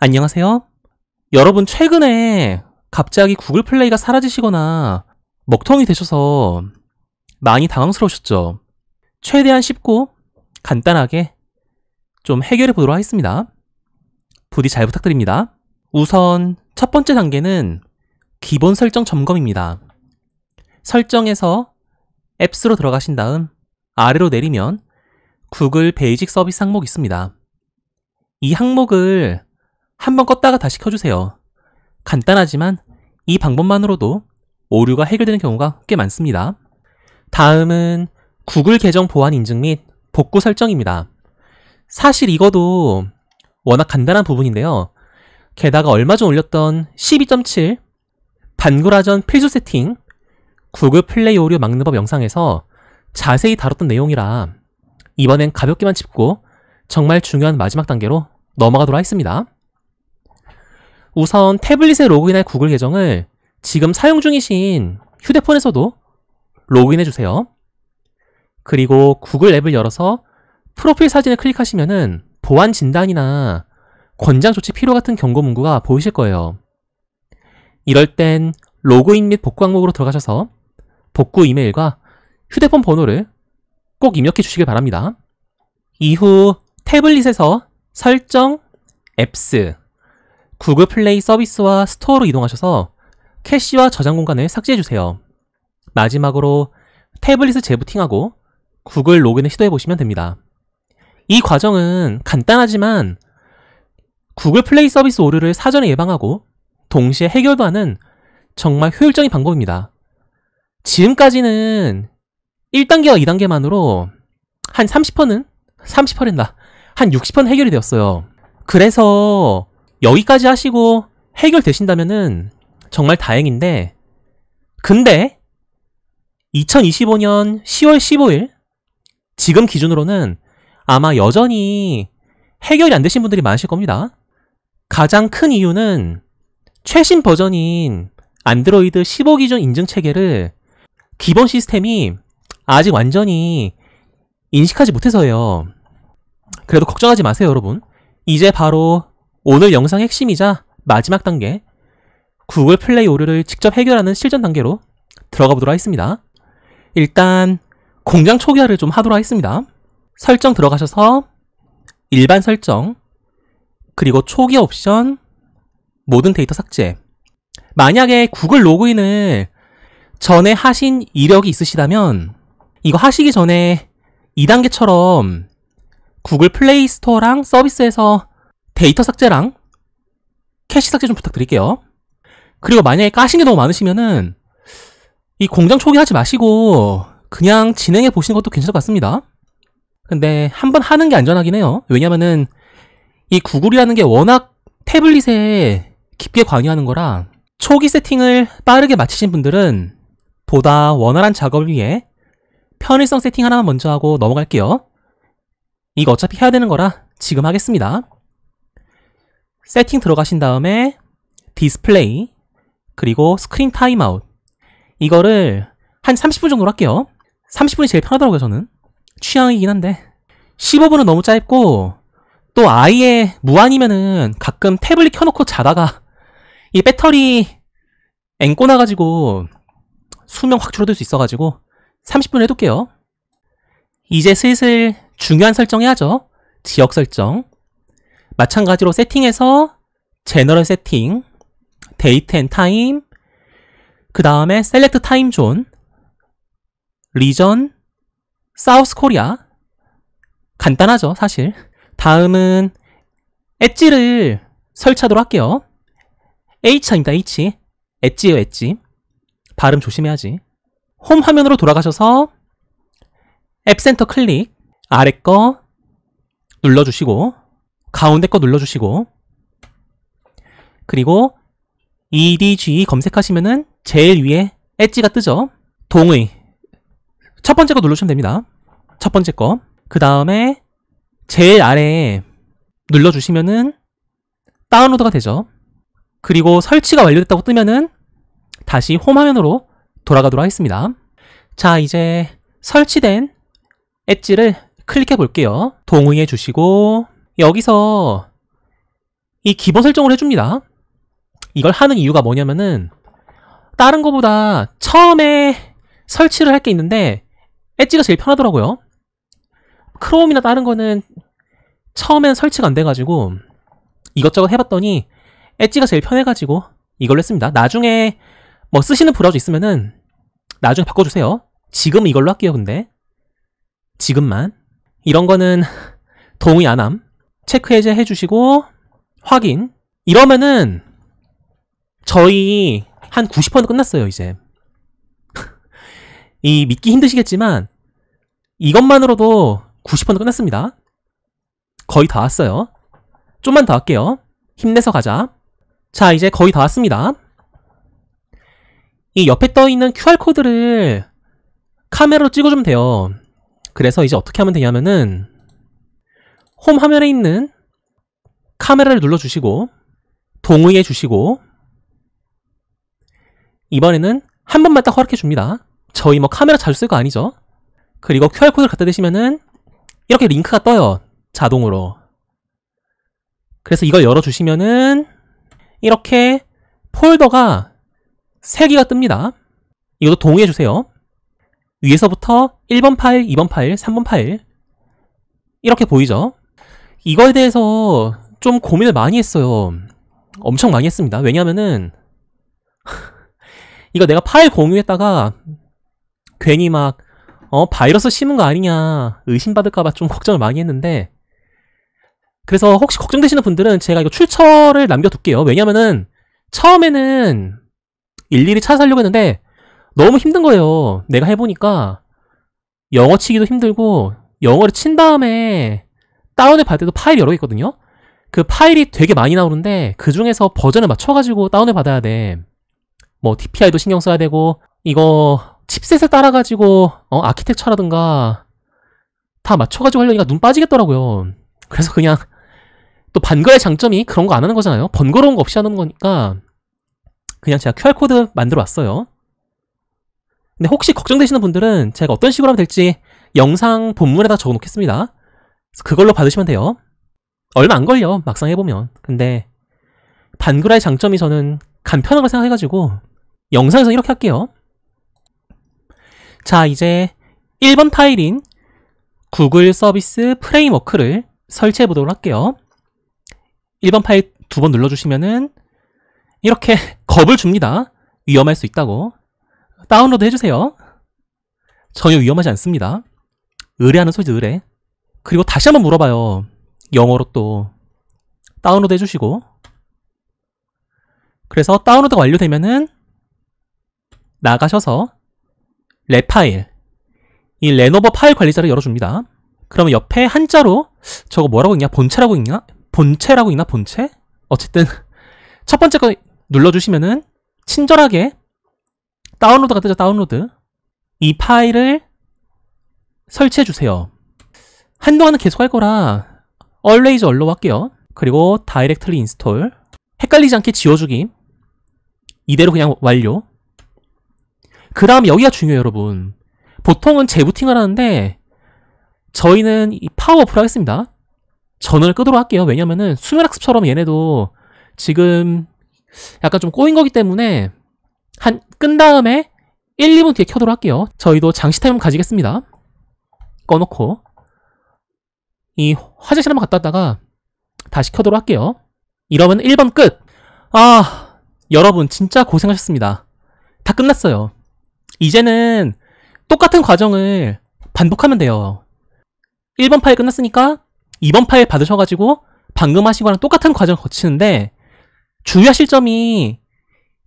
안녕하세요. 여러분 최근에 갑자기 구글 플레이가 사라지시거나 먹통이 되셔서 많이 당황스러우셨죠? 최대한 쉽고 간단하게 좀 해결해 보도록 하겠습니다. 부디 잘 부탁드립니다. 우선 첫 번째 단계는 기본 설정 점검입니다. 설정에서 앱스로 들어가신 다음 아래로 내리면 구글 베이직 서비스 항목 있습니다. 이 항목을 한번 껐다가 다시 켜주세요. 간단하지만 이 방법만으로도 오류가 해결되는 경우가 꽤 많습니다. 다음은 구글 계정 보안 인증 및 복구 설정입니다. 사실 이거도 워낙 간단한 부분인데요. 게다가 얼마 전 올렸던 12.7 반구라전 필수 세팅 구글 플레이 오류 막는 법 영상에서 자세히 다뤘던 내용이라 이번엔 가볍게만 짚고 정말 중요한 마지막 단계로 넘어가도록 하겠습니다. 우선 태블릿에 로그인할 구글 계정을 지금 사용 중이신 휴대폰에서도 로그인해 주세요. 그리고 구글 앱을 열어서 프로필 사진을 클릭하시면은 보안 진단이나 권장 조치 필요 같은 경고 문구가 보이실 거예요. 이럴 땐 로그인 및 복구 항목으로 들어가셔서 복구 이메일과 휴대폰 번호를 꼭 입력해 주시길 바랍니다. 이후 태블릿에서 설정, 앱스, 구글 플레이 서비스와 스토어로 이동하셔서 캐시와 저장 공간을 삭제해주세요. 마지막으로 태블릿을 재부팅하고 구글 로그인을 시도해보시면 됩니다. 이 과정은 간단하지만 구글 플레이 서비스 오류를 사전에 예방하고 동시에 해결도 하는 정말 효율적인 방법입니다. 지금까지는 1단계와 2단계만으로 한 30%는 30%랜다. 한60% 해결이 되었어요. 그래서 여기까지 하시고 해결되신다면은 정말 다행인데 근데 2025년 10월 15일 지금 기준으로는 아마 여전히 해결이 안 되신 분들이 많으실 겁니다. 가장 큰 이유는 최신 버전인 안드로이드 15 기준 인증 체계를 기본 시스템이 아직 완전히 인식하지 못해서예요. 그래도 걱정하지 마세요, 여러분. 이제 바로 오늘 영상 핵심이자 마지막 단계 구글 플레이 오류를 직접 해결하는 실전 단계로 들어가 보도록 하겠습니다. 일단 공장 초기화를 좀 하도록 하겠습니다. 설정 들어가셔서 일반 설정 그리고 초기화 옵션 모든 데이터 삭제 만약에 구글 로그인을 전에 하신 이력이 있으시다면 이거 하시기 전에 2단계처럼 구글 플레이 스토어랑 서비스에서 데이터 삭제랑 캐시 삭제 좀 부탁드릴게요. 그리고 만약에 까신 게 너무 많으시면은 이 공장 초기하지 마시고 그냥 진행해 보시는 것도 괜찮을 것 같습니다. 근데 한번 하는 게 안전하긴 해요. 왜냐면은 이 구글이라는 게 워낙 태블릿에 깊게 관여하는 거라 초기 세팅을 빠르게 마치신 분들은 보다 원활한 작업을 위해 편의성 세팅 하나만 먼저 하고 넘어갈게요. 이거 어차피 해야 되는 거라 지금 하겠습니다. 세팅 들어가신 다음에 디스플레이 그리고 스크린 타임아웃 이거를 한 30분 정도로 할게요 30분이 제일 편하더라고요 저는 취향이긴 한데 15분은 너무 짧고 또 아예 무한이면은 가끔 태블릿 켜놓고 자다가 이 배터리 앵꼬 나가지고 수명 확 줄어들 수 있어가지고 30분 해둘게요 이제 슬슬 중요한 설정 해야죠 지역 설정 마찬가지로 세팅에서 제너럴 세팅, 데이트 앤 타임, 그 다음에 셀렉트 타임 존, 리전, 사우스 코리아 간단하죠 사실 다음은 엣지를 설치하도록 할게요 H입니다 H 엣지예요 엣지 발음 조심해야지 홈 화면으로 돌아가셔서 앱센터 클릭 아래 거 눌러주시고 가운데 거 눌러주시고 그리고 EDG 검색하시면은 제일 위에 엣지가 뜨죠. 동의 첫 번째 거 눌러주시면 됩니다. 첫 번째 거. 그 다음에 제일 아래에 눌러주시면은 다운로드가 되죠. 그리고 설치가 완료됐다고 뜨면은 다시 홈화면으로 돌아가도록 하겠습니다. 자, 이제 설치된 엣지를 클릭해 볼게요. 동의해 주시고 여기서 이 기본 설정을 해줍니다. 이걸 하는 이유가 뭐냐면은 다른 거보다 처음에 설치를 할 게 있는데 엣지가 제일 편하더라고요. 크롬이나 다른 거는 처음엔 설치가 안 돼가지고 이것저것 해봤더니 엣지가 제일 편해가지고 이걸로 했습니다. 나중에 뭐 쓰시는 브라우저 있으면은 나중에 바꿔주세요. 지금 이걸로 할게요, 근데. 지금만. 이런 거는 동의 안 함. 체크 해제 해주시고 확인 이러면은 저희 한 90% 끝났어요 이제 이 믿기 힘드시겠지만 이것만으로도 90% 끝났습니다 거의 다 왔어요 좀만 더 할게요 힘내서 가자 자 이제 거의 다 왔습니다 이 옆에 떠있는 QR코드를 카메라로 찍어주면 돼요 그래서 이제 어떻게 하면 되냐면은 홈 화면에 있는 카메라를 눌러주시고 동의해 주시고 이번에는 한 번만 딱 허락해 줍니다. 저희 뭐 카메라 자주 쓸 거 아니죠? 그리고 QR코드를 갖다 대시면은 이렇게 링크가 떠요. 자동으로. 그래서 이걸 열어주시면은 이렇게 폴더가 3개가 뜹니다. 이것도 동의해 주세요. 위에서부터 1번 파일, 2번 파일, 3번 파일 이렇게 보이죠? 이거에 대해서 좀 고민을 많이 했어요. 엄청 많이 했습니다. 왜냐면은 이거 내가 파일 공유했다가 괜히 막 어, 바이러스 심은 거 아니냐 의심받을까봐 좀 걱정을 많이 했는데 그래서 혹시 걱정되시는 분들은 제가 이거 출처를 남겨둘게요. 왜냐면은 처음에는 일일이 찾아려고 했는데 너무 힘든 거예요. 내가 해보니까 영어 치기도 힘들고 영어를 친 다음에 다운을 받을 때도 파일이 여러 개 있거든요? 그 파일이 되게 많이 나오는데 그 중에서 버전을 맞춰가지고 다운을 받아야 돼. 뭐 DPI도 신경 써야 되고 이거 칩셋에 따라가지고 어, 아키텍처라든가 다 맞춰가지고 하려니까 눈 빠지겠더라고요. 그래서 그냥 또 반거의 장점이 그런 거 안 하는 거잖아요. 번거로운 거 없이 하는 거니까 그냥 제가 QR코드 만들어 왔어요. 근데 혹시 걱정되시는 분들은 제가 어떤 식으로 하면 될지 영상 본문에다 적어 놓겠습니다. 그걸로 받으시면 돼요. 얼마 안 걸려 막상 해보면. 근데 반그라의 장점이 저는 간편하게 생각해가지고 영상에서 이렇게 할게요. 자 이제 1번 파일인 구글 서비스 프레임워크를 설치해 보도록 할게요. 1번 파일 두 번 눌러주시면은 이렇게 겁을 줍니다. 위험할 수 있다고. 다운로드 해주세요. 전혀 위험하지 않습니다. 의뢰하는 소지 의뢰. 그리고 다시 한번 물어봐요. 영어로 또 다운로드 해주시고 그래서 다운로드가 완료되면은 나가셔서 레 파일 이 레노버 파일 관리자를 열어줍니다. 그러면 옆에 한자로 저거 뭐라고 있냐? 본체라고 있냐? 본체라고 있나? 본체? 어쨌든 첫 번째 거 눌러주시면은 친절하게 다운로드가 뜨죠. 다운로드 이 파일을 설치해주세요. 한동안은 계속 할 거라 always a l 할게요. 그리고 directly install 헷갈리지 않게 지워주기 이대로 그냥 완료 그 다음 여기가 중요해요 여러분 보통은 재부팅을 하는데 저희는 이 파워업으로 하겠습니다 전원을 끄도록 할게요 왜냐면은 수면학습처럼 얘네도 지금 약간 좀 꼬인 거기 때문에 한 끈 다음에 1, 2분 뒤에 켜도록 할게요 저희도 장시 타임 가지겠습니다 꺼놓고 이 화장실 한번 갔다 왔다가 다시 켜도록 할게요. 이러면 1번 끝! 아, 여러분 진짜 고생하셨습니다. 다 끝났어요. 이제는 똑같은 과정을 반복하면 돼요. 1번 파일 끝났으니까 2번 파일 받으셔가지고 방금 하신 거랑 똑같은 과정을 거치는데 주의하실 점이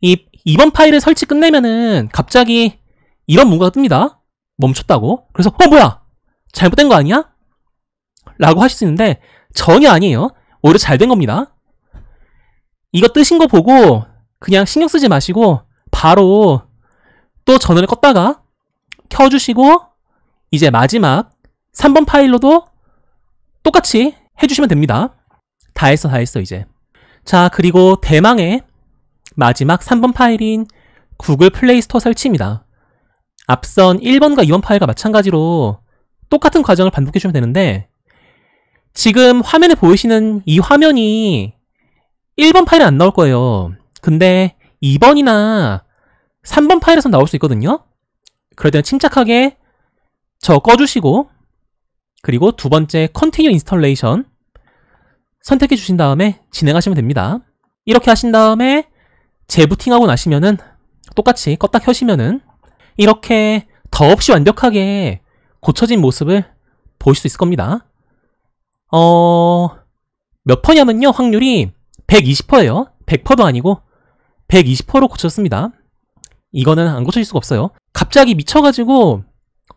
이 2번 파일을 설치 끝내면은 갑자기 이런 문구가 뜹니다. 멈췄다고. 그래서 어 뭐야? 잘못된 거 아니야? 라고 하실 수 있는데 전혀 아니에요. 오히려 잘 된 겁니다. 이거 뜨신 거 보고 그냥 신경 쓰지 마시고 바로 또 전원을 껐다가 켜주시고 이제 마지막 3번 파일로도 똑같이 해주시면 됩니다. 다 했어, 다 했어, 이제. 자, 그리고 대망의 마지막 3번 파일인 구글 플레이 스토어 설치입니다. 앞선 1번과 2번 파일과 마찬가지로 똑같은 과정을 반복해주면 되는데 지금 화면에 보이시는 이 화면이 1번 파일에 안 나올 거예요. 근데 2번이나 3번 파일에서 나올 수 있거든요. 그럴 때는 침착하게 저 꺼주시고 그리고 두 번째 컨티뉴 인스톨레이션 선택해 주신 다음에 진행하시면 됩니다. 이렇게 하신 다음에 재부팅하고 나시면은 똑같이 껐다 켜시면은 이렇게 더없이 완벽하게 고쳐진 모습을 보실 수 있을 겁니다. 어, 몇 퍼냐면요, 확률이 120%예요. 100%도 아니고 120%로 고쳤습니다. 이거는 안 고쳐질 수가 없어요. 갑자기 미쳐가지고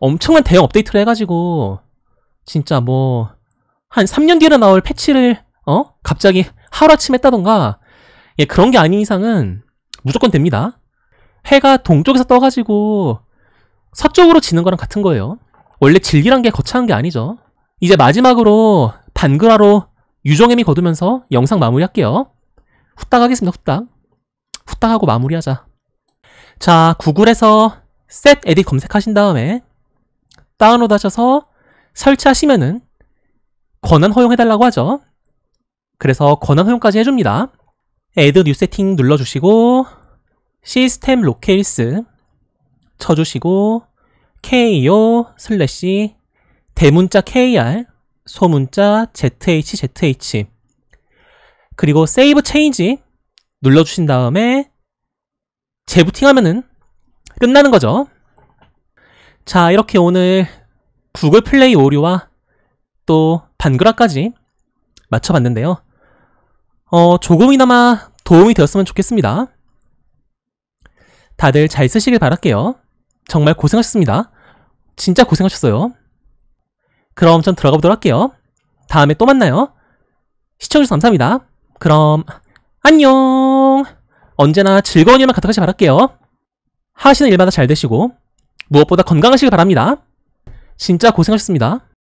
엄청난 대형 업데이트를 해가지고 진짜 뭐 한 3년 뒤로 나올 패치를 어 갑자기 하루아침 했다던가 예 그런 게 아닌 이상은 무조건 됩니다. 해가 동쪽에서 떠가지고 서쪽으로 지는 거랑 같은 거예요. 원래 질기란 게 거창한 게 아니죠. 이제 마지막으로 반그라로 유정엠이 거두면서 영상 마무리할게요. 후딱 하겠습니다. 후딱. 후딱하고 마무리하자. 자, 구글에서 셋 에딧 검색하신 다음에 다운로드 하셔서 설치하시면은 권한 허용해달라고 하죠. 그래서 권한 허용까지 해줍니다. add new setting 눌러주시고 시스템 로케일스 쳐주시고 ko 슬래시 대문자 kr 소문자 ZHZH 그리고 Save Change 눌러주신 다음에 재부팅하면은 끝나는 거죠. 자 이렇게 오늘 구글 플레이 오류와 또 반그라까지 맞춰봤는데요. 어, 조금이나마 도움이 되었으면 좋겠습니다. 다들 잘 쓰시길 바랄게요. 정말 고생하셨습니다. 진짜 고생하셨어요. 그럼 전 들어가 보도록 할게요. 다음에 또 만나요. 시청해주셔서 감사합니다. 그럼 안녕! 언제나 즐거운 일만 가득하시 바랄게요. 하시는 일마다 잘 되시고 무엇보다 건강하시길 바랍니다. 진짜 고생하셨습니다.